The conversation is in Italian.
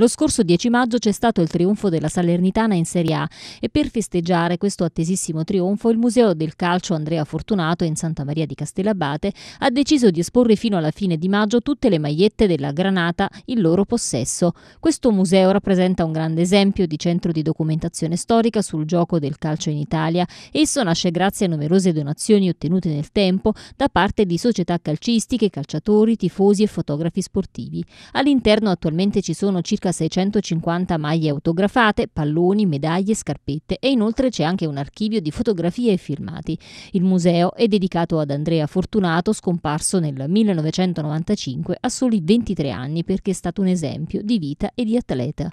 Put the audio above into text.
Lo scorso 10 maggio c'è stato il trionfo della Salernitana in Serie A e per festeggiare questo attesissimo trionfo il Museo del Calcio Andrea Fortunato in Santa Maria di Castellabate ha deciso di esporre fino alla fine di maggio tutte le magliette della Granata in loro possesso. Questo museo rappresenta un grande esempio di centro di documentazione storica sul gioco del calcio in Italia. Esso nasce grazie a numerose donazioni ottenute nel tempo da parte di società calcistiche, calciatori, tifosi e fotografi sportivi. All'interno attualmente ci sono circa circa 650 maglie autografate, palloni, medaglie, scarpette e inoltre c'è anche un archivio di fotografie e filmati. Il museo è dedicato ad Andrea Fortunato, scomparso nel 1995 a soli 23 anni perché è stato un esempio di vita e di atleta.